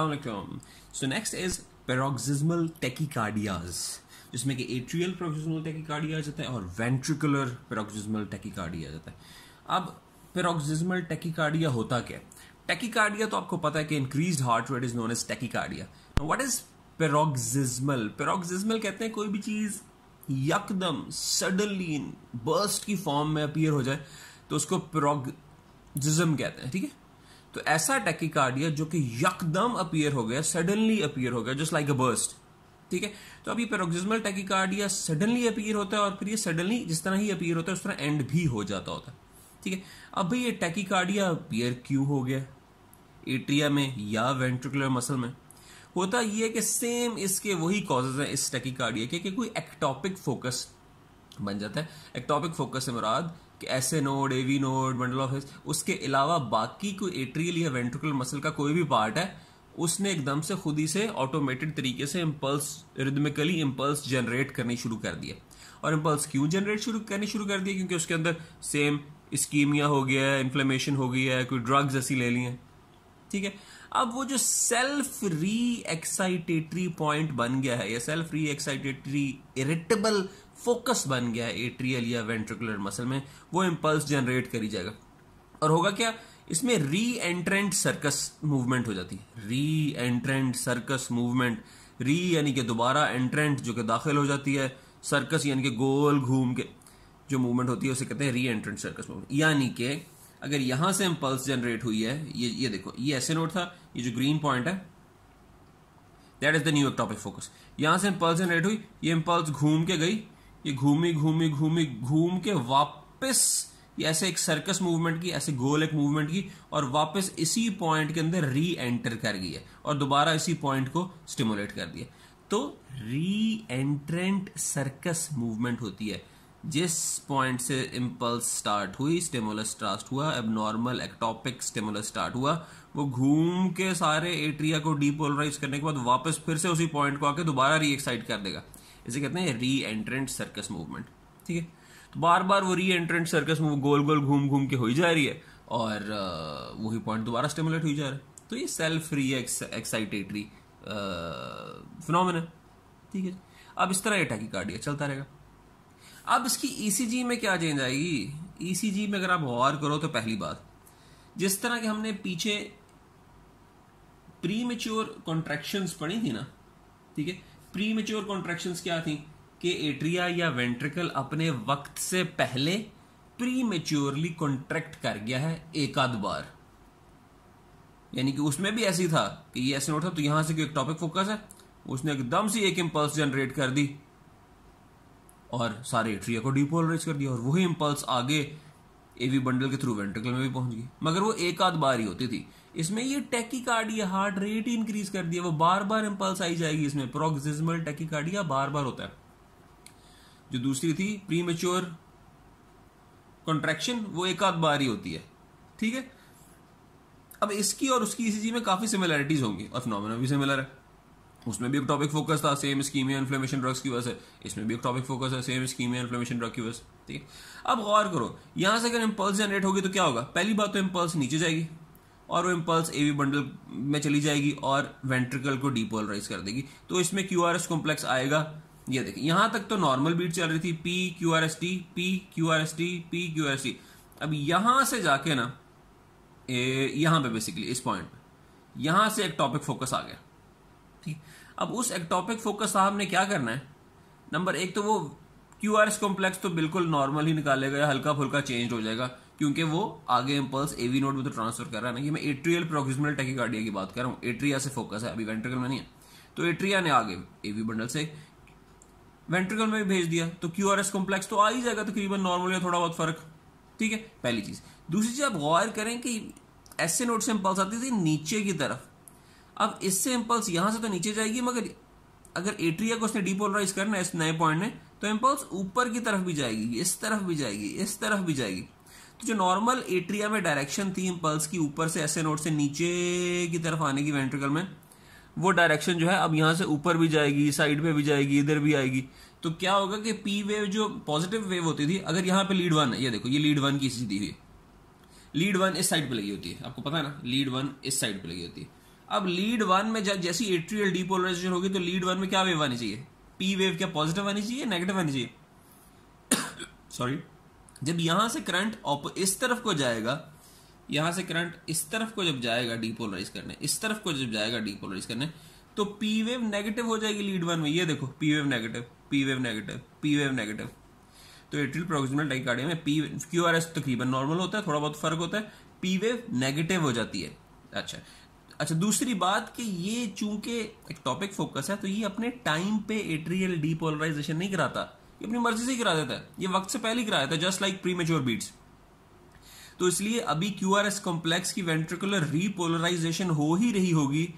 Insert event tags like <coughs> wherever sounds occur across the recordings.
अलैक्म so next is paroxysmal tachycardias जिसमें कि atrial paroxysmal tachycardia आ जाता है और वेंट्रिकुलर पेरोक्सिजमल टेकिकार्डिया आ जाता है अब पेरोक्सिजमल टेकिकार्डिया होता क्या है टेकिकार्डिया तो आपको पता है कि increase heart rate is known as tachycardia what is paroxysmal paroxysmal कहते हैं कोई भी चीज़ यकदम सडनली बर्स्ट की फॉर्म में अपीयर हो जाए तो उसको पेरोक्सिज्म कहते हैं ठीक है तो ऐसा टैकिकार्डिया जो कि यकदम अपियर हो गया सडनली अपियर हो गया जस्ट लाइक अ बर्स्ट ठीक है तो अब ये पेरोक्सिजमल टैकिकार्डिया सडनली अपियर होता है और फिर ये सडनली जिस तरह ही अपियर होता है उस तरह एंड भी हो जाता होता है ठीक है अब भाई ये टैकिकार्डिया अपियर क्यों हो गया एट्रिया में या वेंट्रिकुलर मसल में होता ये कि सेम इसके वही कॉजेज हैं इस टैकिकार्डिया के कि कोई एक्टॉपिक फोकस बन जाता है एक्टॉपिक फोकस से मुराद S A node A V node मंडल ऑफ उसके अलावा बाकी कोई एट्रियल या वेंट्रिकुलर मसल का कोई भी पार्ट है उसने एकदम से खुद ही से ऑटोमेटेड तरीके से इम्पल्स रिदमिकली इम्पल्स जनरेट करनी शुरू कर दिया और इम्पल्स क्यों जनरेट शुरू करनी शुरू कर दिया क्योंकि उसके अंदर सेम स्कीमिया हो गया है इन्फ्लेमेशन हो गई है कोई ड्रग्स ऐसी ले ली हैं ठीक है अब वो जो सेल्फ री एक्साइटेटरी पॉइंट बन गया है या सेल्फ री एक्साइटेटरी इरिटेबल फोकस बन गया है एट्रियल या वेंट्रिकुलर मसल में वो इम्पल्स जनरेट करी जाएगा और होगा क्या इसमें री एंट्रेंट सर्कस मूवमेंट हो जाती है री एंट्रेंट सर्कस मूवमेंट री यानी कि दोबारा एंट्रेंट जो कि दाखिल हो जाती है सर्कस यानी कि गोल घूम के जो मूवमेंट होती है उसे कहते हैं री एंट्रेंट सर्कस मूवमेंट यानी कि अगर यहां से इम्पल्स जनरेट हुई है ये ये देखो ये ऐसे नोट था ये जो ग्रीन पॉइंट है that is the new topic focus यहां से इम्पल्स जनरेट हुई ये इम्पल्स घूम के गई ये घूमी घूमी घूमी घूम के वापस ये ऐसे एक सर्कस मूवमेंट की ऐसे गोल एक मूवमेंट की और वापस इसी पॉइंट के अंदर री एंटर कर गई है और दोबारा इसी पॉइंट को स्टिमुलेट कर दिया तो री एंट्रेंट सर्कस मूवमेंट होती है जिस पॉइंट से इम्पल्स स्टार्ट हुई स्टेमुलस स्टार्ट हुआ अब नॉर्मल एक्टॉपिक स्टेमुलस स्टार्ट हुआ वो घूम के सारे एट्रिया को डीपोलराइज करने के बाद वापस फिर से उसी पॉइंट को आके दोबारा रीएक्साइट कर देगा इसे कहते हैं री एंट्रेंट सर्कस मूवमेंट ठीक है तो बार बार वो री एंट्रेंट सर्कस मूव गोल गोल घूम घूम के हो ही जा रही है और वही पॉइंट दोबारा स्टिमुलेट हो जा रहा है तो ये सेल्फ री एक्साइटेटरी फिनोमिन ठीक है अब इस तरह ये टैकिकार्डिया चलता रहेगा अब इसकी ईसीजी e में क्या चेंज आएगी ईसीजी e में अगर आप गौर करो तो पहली बात जिस तरह के हमने पीछे प्री मेच्योर कॉन्ट्रैक्शंस पढ़ी थी ना ठीक है प्रीमेच्योर कॉन्ट्रेक्शन क्या थी कि एट्रिया या वेंट्रिकल अपने वक्त से पहले प्रीमेच्योरली कॉन्ट्रैक्ट कर गया है एक आध बार यानी कि उसमें भी ऐसी था कि ये ऐसे नोट था तो यहां से एक टॉपिक फोकस है उसने एकदम से एक इंपल्स जनरेट कर दी और सारे एट्रिया को डिपोलराइज कर दिया और वही इंपल्स आगे एवी बंडल के थ्रू वेंट्रिकल में भी पहुंच गई मगर वो एक आध बार ही होती थी इसमें ये टेकिकार्डिया हार्ट रेट ही इंक्रीज कर दिया वो बार बार इंपल्स आई जाएगी इसमें प्रोक्सिजमल टेकिकार्डिया बार बार होता है जो दूसरी थी प्री मेच्योर कॉन्ट्रेक्शन वो एक आध बार ही होती है ठीक है अब इसकी और उसकी ईसीजी में काफी सिमिलैरिटीज होंगी और फिनोमिना भी सिमिलर है उसमें भी एक टॉपिक फोकस था सेम स्कीमिया इन्फ्लेमेशन ड्रग्स की वजह से इसमें भी एक टॉपिक फोकस है सेम स्कीमिया इन्फ्लेमेशन ड्रग की वजह से ठीक है अब गौर करो यहां से अगर इम्पल्स जनरेट होगी तो क्या होगा पहली बात तो इम्पल्स नीचे जाएगी और वो इम्पल्स ए वी बंडल में चली जाएगी और वेंट्रिकल को डीपोलराइज कर देगी तो इसमें क्यू आर एस कॉम्प्लेक्स आएगा ये देखिए यहां तक तो नॉर्मल बीट चल रही थी P Q R S T P Q R S T P Q R S T अब यहां से जाके ना यहां पे बेसिकली इस पॉइंट पे यहां से टॉपिक फोकस आ गया ठीक अब उस एक्टॉपिक फोकस साहब ने क्या करना है नंबर एक तो वो क्यू आर एस कॉम्प्लेक्स तो बिल्कुल नॉर्मल ही निकालेगा या हल्का फुल्का चेंज हो जाएगा क्योंकि वो आगे पल्स एवी नोड में तो ट्रांसफर कर रहा है ना कि मैं एट्रियल प्रोक्सिमल टेकिकार्डिया की बात कर रहा हूँ एट्रिया से फोकस है अभी वेंट्रिकल में नहीं है तो एट्रिया ने आगे एवी बंडल से वेंट्रिकल में भी भेज दिया तो क्यू आर एस कॉम्प्लेक्स तो आ ही जाएगा तकरीबन तो नॉर्मल या थोड़ा बहुत फर्क ठीक है पहली चीज दूसरी चीज आप गौर करें कि ऐसे नोड से इम्पल्स आती थी नीचे की तरफ अब इससे इम्पल्स यहां से तो नीचे जाएगी मगर अगर एट्रिया को उसने डिपोलराइज करना है इस नए पॉइंट ने तो इम्पल्स ऊपर की तरफ भी जाएगी इस तरफ भी जाएगी इस तरफ भी जाएगी तो जो नॉर्मल एट्रिया में डायरेक्शन थी इम्पल्स की ऊपर से ऐसे नोट से नीचे की तरफ आने की वेंट्रिकल में वो डायरेक्शन जो है अब यहां से ऊपर भी जाएगी साइड पे भी जाएगी इधर भी आएगी तो क्या होगा कि पी वेव जो पॉजिटिव वेव होती थी अगर यहां पे लीड वन है ये देखो ये लीड वन की स्थिति हुई लीड वन इस साइड पे लगी होती है आपको पता है ना लीड वन इस साइड पे लगी होती है अब लीड वन में जब जैसी एट्रियल डीपोलराइजेशन होगी तो लीड वन में क्या वेव आनी चाहिए पी वेव क्या पॉजिटिव आनी चाहिए नेगेटिव आनी चाहिए सॉरी <coughs> जब यहां से करंट इस तरफ को जाएगा यहां से करंट इस तरफ को जब जाएगा डीपोलराइज करने इस तरफ को जब जाएगा डीपोलराइज करने तो पी वेव नेगेटिव हो जाएगी लीड वन में ये देखो P wave negative P wave negative P wave negative तो एट्रियल प्रोक्सिमल डाइकार्डिया में पी क्यू आर एस तकरीबन नॉर्मल होता है थोड़ा बहुत फर्क होता है पी वेव नेगेटिव हो जाती है अच्छा अच्छा दूसरी बात कि ये चूंकि एक टॉपिक फोकस है तो ये अपने टाइम पे एट्रियल डीपोलराइजेशन नहीं कराता ये अपनी मर्जी से गिरा देता है ये वक्त से पहले गिरा देता है just like premature beats तो इसलिए अभी क्यू आर एस कॉम्प्लेक्स की वेंट्रिकुलर रीपोलराइजेशन हो ही रही होगी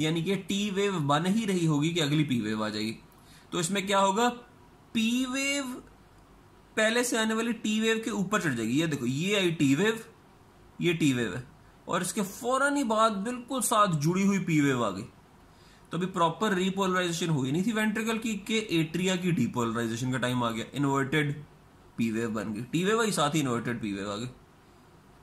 यानी कि टी वेव बन ही रही होगी कि अगली पी वेव आ जाएगी तो इसमें क्या होगा पी वेव पहले से आने वाली टी वेव के ऊपर चढ़ जाएगी ये देखो ये आई टी वेव ये टी वेव है और इसके फौरन ही बाद बिल्कुल साथ जुड़ी हुई पी वेव आ गई तो अभी प्रॉपर रिपोलराइजेशन हुई नहीं थी वेंट्रिकल की के एट्रिया की डिपोलराइजेशन का टाइम आ गया इन्वर्टेड पी वेव बन गई टी वेव आई साथ ही इन्वर्टेड पी वेव आ गई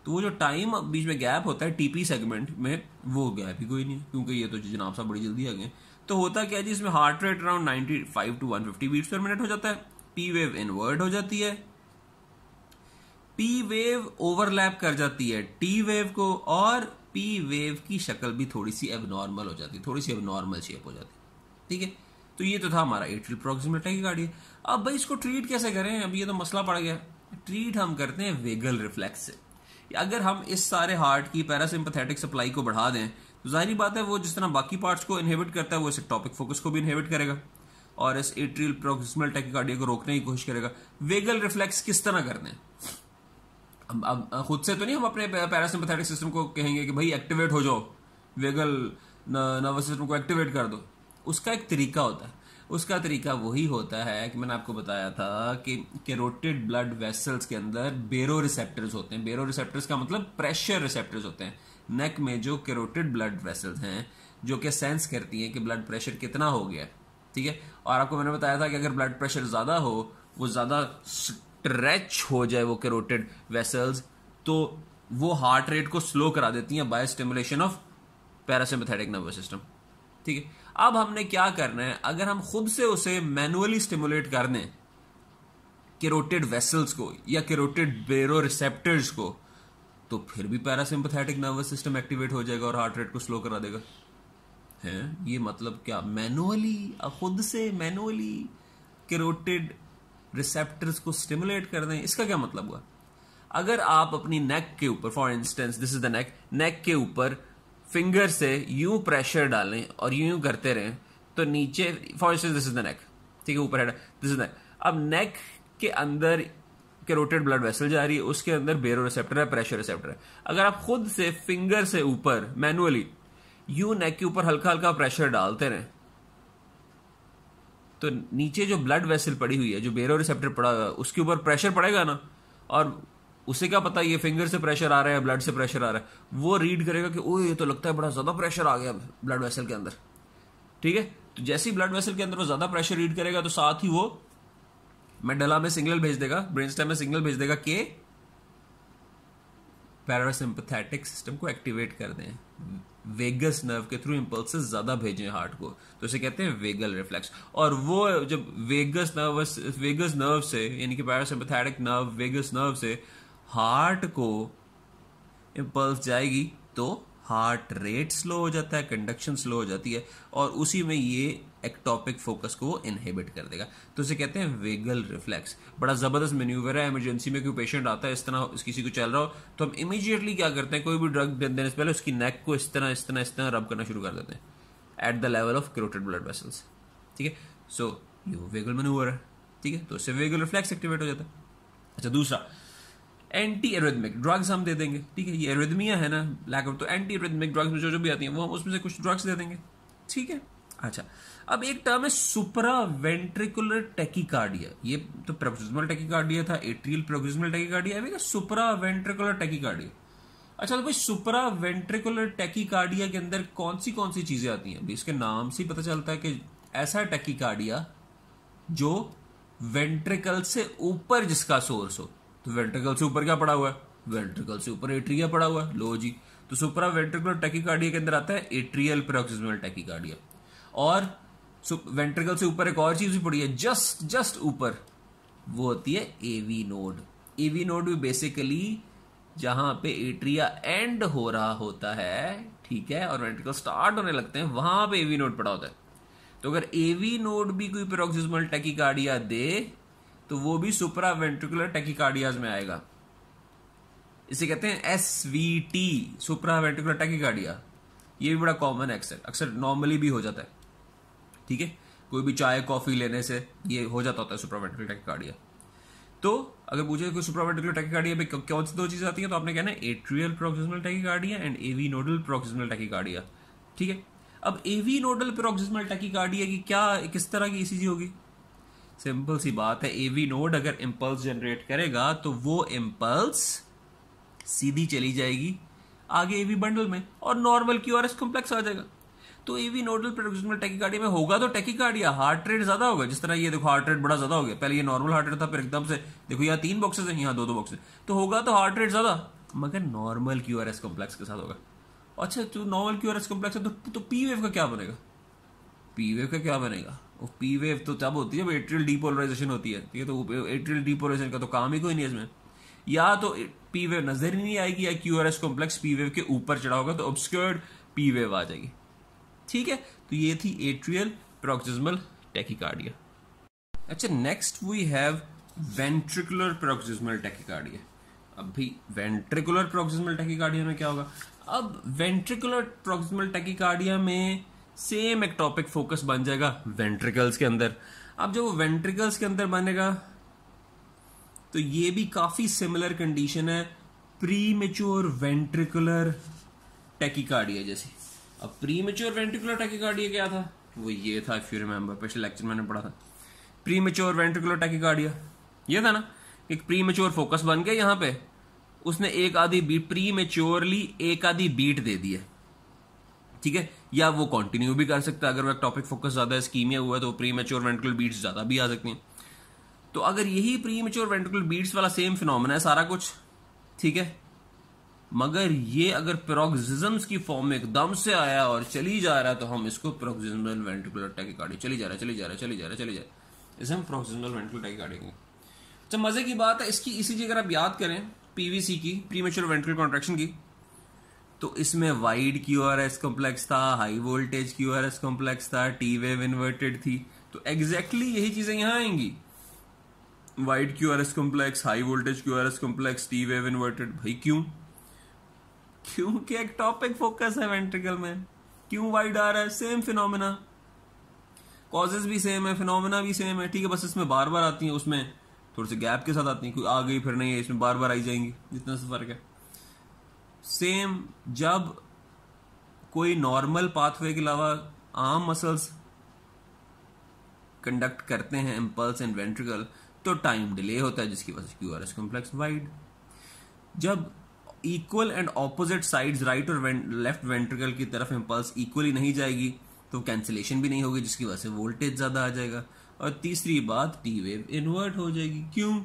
तो वो जो टाइम बीच में गैप होता है टीपी सेगमेंट में वो गैप ही कोई नहीं क्योंकि ये तो जनाब साहब बड़ी जल्दी आ गए तो होता क्या है जी इसमें heart rate around ninety five to one fifty beats per minute हो जाता है पी वेव इन्वर्ट हो जाती है पी वेव ओवरलैप कर जाती है टी वेव को और पी वेव की शक्ल भी थोड़ी सी एबनॉर्मल हो जाती है थोड़ी सी एबनॉर्मल शेप हो जाती है ठीक है तो ये तो था हमारा एट्रियल प्रोक्सीमेटा की गाड़ी अब भाई इसको ट्रीट कैसे करें अब ये तो मसला पड़ गया ट्रीट हम करते हैं वेगल रिफ्लेक्स से अगर हम इस सारे हार्ट की पैरासिम्पथेटिक सप्लाई को बढ़ा दें तो जाहिर बात है वो जिस तरह बाकी पार्ट्स को इनहेबिट करता है वो इस टॉपिक फोकस को भी इनहेबिट करेगा और इस एट्रियल प्रोक्सिमल टेकिकार्डिया को रोकने की कोशिश करेगा वेगल रिफ्लेक्स किस तरह करते हैं खुद से तो नहीं हम अपने पैरासिम्पथेटिक सिस्टम को कहेंगे कि भाई एक्टिवेट हो जाओ वेगल नर्वस सिस्टम को एक्टिवेट कर दो उसका एक तरीका होता है उसका तरीका वही होता है कि मैंने आपको बताया था कि कैरोटेड ब्लड वेसल्स के अंदर बेरो रिसेप्टर्स होते हैं बेरो रिसेप्टर्स का मतलब प्रेशर रिसेप्टर्स होते हैं नेक में जो कैरोटेड ब्लड वेसल्स हैं जो कि सेंस करती हैं कि ब्लड प्रेशर कितना हो गया ठीक है और आपको मैंने बताया था कि अगर ब्लड प्रेशर ज़्यादा हो वो ज़्यादा स्ट्रेच हो जाए वो कैरोटेड वेसल्स तो वो हार्ट रेट को स्लो करा देती हैं by stimulation of parasympathetic nervous system ठीक है अब हमने क्या करना है अगर हम खुद से उसे मैनुअली स्टिमुलेट कर दें केरोटेड वेसल्स को या केरोटेड बेरो रिसेप्टर्स को तो फिर भी पैरासिम्पथेटिक नर्वस सिस्टम एक्टिवेट हो जाएगा और हार्ट रेट को स्लो करा देगा है ये मतलब क्या मैनुअली खुद से मैनुअली केरोटेड रिसेप्टर्स को स्टिमुलेट कर दें इसका क्या मतलब हुआ अगर आप अपनी नेक के ऊपर for instance this is the neck neck के ऊपर फिंगर से यूं प्रेशर डालें और यूं यूं करते रहें तो नीचे for instance this is the neck ठीक है ऊपर है दिस इज द अब नेक के अंदर कैरोटेड ब्लड वेसल जा रही है उसके अंदर बेरो रिसेप्टर है प्रेशर रिसेप्टर है अगर आप खुद से फिंगर से ऊपर मैनुअली यू नेक के ऊपर हल्का हल्का प्रेशर डालते रहें तो नीचे जो ब्लड वेसल पड़ी हुई है जो बेरो रिसेप्टर पड़ा हुआ है उसके ऊपर प्रेशर पड़ेगा ना और उसे क्या पता ये फिंगर से प्रेशर आ रहा है ब्लड से प्रेशर आ रहा है वो रीड करेगा कि ओ ये तो लगता है बड़ा ज़्यादा प्रेशर आ गया ब्लड वेसल के अंदर ठीक है तो जैसे ही ब्लड वेसल के अंदर वो ज़्यादा प्रेशर रीड करेगा तो साथ ही वो मेडला में सिग्नल भेज देगा ब्रेन स्टेम में सिग्नल भेज देगा के पैरासिम्पथेटिक सिस्टम को एक्टिवेट कर दें वेगस नर्व के थ्रू इम्पल्स ज़्यादा भेजें हार्ट को तो इसे कहते हैं वेगल रिफ्लेक्स और वो जब वेगस नर्व वेगस नर्व से यानी कि पैरासिम्पथैटिक नर्व वेगस नर्व से हार्ट को इम्पल्स जाएगी तो हार्ट रेट स्लो हो जाता है कंडक्शन स्लो हो जाती है और उसी में ये एक्टॉपिक फोकस को इनहेबिट कर देगा तो इसे कहते हैं वेगल रिफ्लेक्स बड़ा ज़बरदस्त मेन्यूवर है इमरजेंसी में कोई पेशेंट आता है इस तरह किसी को चल रहा हो तो हम इमीजिएटली क्या करते हैं कोई भी ड्रग देने से पहले उसकी नेक को इस तरह इस तरह इस तरह रब करना शुरू कर देते हैं at the level of carotid blood vessels ठीक है सो ये वेगल मेन्यूवर है ठीक है तो इससे वेगल रिफ्लेक्स एक्टिवेट हो जाता है अच्छा दूसरा एंटी एरिथमिक ड्रग्स हम दे देंगे ठीक है ये एरिथमिया है ना ब्लैक तो एंटी एरिथमिक ड्रग्स में जो जो भी आती हैं वो हम उसमें से कुछ ड्रग्स दे देंगे ठीक है अच्छा अब एक टर्म है सुपरा वेंट्रिकुलर टेकिकार्डिया ये तो प्रोक्सिमल टेकिकार्डिया था एट्रियल प्रोक्सिमल टेकिकार्डिया अभी सुपरा वेंट्रिकुलर टेकिकार्डिया अच्छा तो भाई सुपरा वेंट्रिकुलर टेकिकार्डिया के अंदर कौन सी कौन सी चीजें आती हैं इसके नाम से ही पता चलता है कि ऐसा टेकिकार्डिया जो वेंट्रिकल से ऊपर जिसका सोर्स हो तो वेंट्रिकल से ऊपर क्या पड़ा हुआ है वेंट्रिकल से ऊपर एट्रिया पड़ा हुआ है लो जी तो सुपरा वेंट्रिकुलर टैकिकार्डिया के अंदर आता है एट्रियल पेरोक्सिजमल टैकिकार्डिया और वेंट्रिकल से ऊपर एक और चीज भी पड़ी है जस्ट जस्ट ऊपर वो होती है एवी नोड एवी नोड भी बेसिकली जहां पे एट्रिया एंड हो रहा होता है ठीक है और वेंट्रिकल स्टार्ट होने लगते हैं वहां पे एवी नोड पड़ा होता है तो अगर एवी नोड भी कोई पेरोक्सिजमल टैकिकार्डिया दे तो वो भी सुपरा वेंट्रिकुलर टेकिकार्डियाज में आएगा इसे कहते हैं S V T supraventricular tachycardia ये भी बड़ा कॉमन है अक्सर अक्सर नॉर्मली भी हो जाता है ठीक है कोई भी चाय कॉफी लेने से ये हो जाता होता है सुपरावेंट्रिकुलर टेकिकार्डिया तो अगर पूछे कोई सुपरावेंट्रिकुलर टेकिकार्डिया में कौन सी दो चीजें आती हैं तो आपने कहना है atrial proximal tachycardia and AV nodal proximal tachycardia ठीक है अब एवी नोडल प्रोक्सिमल टेकिकार्डिया की क्या किस तरह की ईसीजी होगी सिंपल सी बात है एवी नोड अगर इम्पल्स जनरेट करेगा तो वो इम्पल्स सीधी चली जाएगी आगे एवी बंडल में और normal Q R S complex आ जाएगा तो एवी नोडल प्रोक्सिमल टेकिकार्डिया में होगा तो टेकिकार्डिया हार्ट रेट ज्यादा होगा जिस तरह ये देखो हार्ट रेट बड़ा ज्यादा हो गया पहले ये नॉर्मल हार्ट रेट था फिर एकदम से देखो यहाँ तीन बॉक्सेस हैं यहाँ दो दो बॉक्स तो होगा तो हार्ट रेट ज्यादा मगर normal Q R S complex के साथ होगा अच्छा तो normal Q R S complex है तो, तो पी वेव का क्या बनेगा पी वेव का क्या बनेगा वो पी वेव तो तब होती है जब एट्रियल डीपोलराइजेशन होती है ठीक है तो एट्रियल डीपोलराइजेशन का तो काम ही कोई नहीं है इसमें या तो पी वेव नजर ही नहीं आएगी या Q R S complex P wave के ऊपर चढ़ा होगा तो ऑब्सक्योर्ड पी वेव आ जाएगी ठीक है तो ये थी एट्रियल प्रोक्सिजमल टेकिकार्डिया अच्छा next we have ventricular paroxysmal tachycardia अब भी वेंट्रिकुलर प्रोक्सिजमल टेकिकार्डिया में क्या होगा अब वेंट्रिकुलर प्रोक्सिजमल टेकिकार्डिया में सेम एक टॉपिक फोकस बन जाएगा वेंट्रिकल्स के अंदर अब जब वो वेंट्रिकल्स के अंदर बनेगा तो ये भी काफी सिमिलर कंडीशन है प्री मेच्योर वेंट्रिकुलर टेकिकार्डिया जैसी अब प्री मेच्योर वेंट्रिकुलर टेकिकार्डिया क्या था वो ये था इफ यू रिमेंबर पिछले लेक्चर मैंने पढ़ा था प्री मेच्योर वेंट्रिकुलर टेकिकार्डिया ये था ना एक प्री मेच्योर फोकस बन गया यहाँ पे उसने एक आधी बीट प्री मेच्योरली एक आधी बीट दे दी है ठीक है या वो कंटिन्यू भी कर सकता है अगर वह टॉपिक फोकस ज़्यादा स्कीमिया हुआ है तो प्री मेच्योर वेंट्रिकल बीट्स ज़्यादा भी आ सकती हैं तो अगर यही प्री मेच्योर वेंट्रिकल बीट्स वाला सेम फिनोमेना है सारा कुछ ठीक है मगर ये अगर पेरोक्सिजम्स की फॉर्म में एकदम से आया और चली जा रहा है तो हम इसको पेरोक्सिजमल वेंट्रिकुलर टैकिकार्डिया चली जा रहा है चली जा रहा है चली जा रहा है चली जा रहा है इसे हम पेरोक्सिजमल वेंट्रिकुलर टैकिकार्डिया कहेंगे अच्छा मजे की बात है इसकी इसी अगर आप याद करें पीवीसी की प्री मेच्योर वेंट्रिकल कॉन्ट्रेक्शन की तो इसमें wide Q R S complex था high voltage Q R S complex था टी वेव इन्वर्टेड थी तो एग्जैक्टली exactly यही चीजें यहां आएंगी wide Q R S complex high voltage Q R S complex T wave inverted भाई क्यों क्योंकि एक टॉपिक फोकस है वेंट्रिकल में क्यों वाइड आ रहा है सेम फिनोमिना कॉजेज भी सेम है फिनोमिना भी सेम है ठीक है बस इसमें बार बार आती है उसमें थोड़े से गैप के साथ आती है कोई आ गई फिर नहीं है इसमें बार बार आई जाएंगी जितना सा फर्क है सेम जब कोई नॉर्मल पाथवे के अलावा आम मसल्स कंडक्ट करते हैं इम्पल्स एंड वेंट्रिकल तो टाइम डिले होता है जिसकी वजह से Q R S complex wide जब equal and opposite sides right और लेफ्ट वेंट्रिकल की तरफ इम्पल्स इक्वली नहीं जाएगी तो कैंसिलेशन भी नहीं होगी जिसकी वजह से वोल्टेज ज़्यादा आ जाएगा और तीसरी बात टी वेव इन्वर्ट हो जाएगी क्यों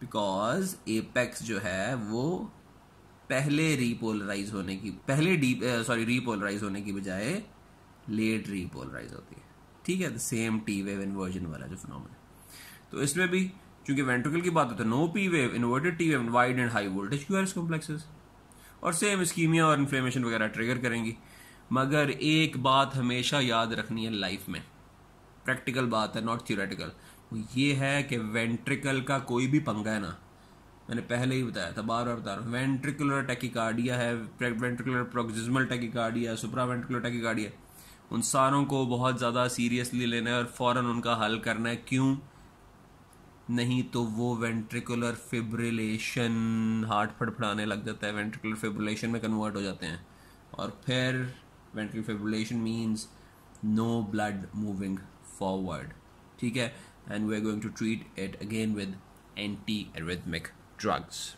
बिकॉज एपेक्स जो है वो पहले रीपोलराइज होने की पहले डी सॉरी रीपोलराइज होने की बजाय लेट रीपोलराइज होती है ठीक है सेम टी वेव इन्वर्जन वाला जो है तो इसमें भी क्योंकि वेंट्रिकल की बात होती है no P wave inverted T wave wide and high voltage Q R complexes और सेम स्कीमिया और इन्फ्लेमेशन वगैरह ट्रिगर करेंगी मगर एक बात हमेशा याद रखनी है लाइफ में प्रैक्टिकल बात है नॉट थियोरेटिकल वो ये है कि वेंट्रिकल का कोई भी पंगा है ना मैंने पहले ही बताया था बार बार बता रहा हूँ वेंट्रिकुलर टैकिकार्डिया है ventricular paroxysmal tachycardia supra ventricular tachycardia उन सारों को बहुत ज़्यादा सीरियसली लेना है और फ़ौर उनका हल करना है क्यों नहीं तो वो वेंट्रिकुलर फिब्रिलेशन हार्ट फड़फड़ाने लग जाता है वेंट्रिकुलर फिब्रिलेशन में कन्वर्ट हो जाते हैं और फिर ventricular fibrillation means no blood moving forward ठीक है and we are going to treat it again with anti arrhythmic drugs.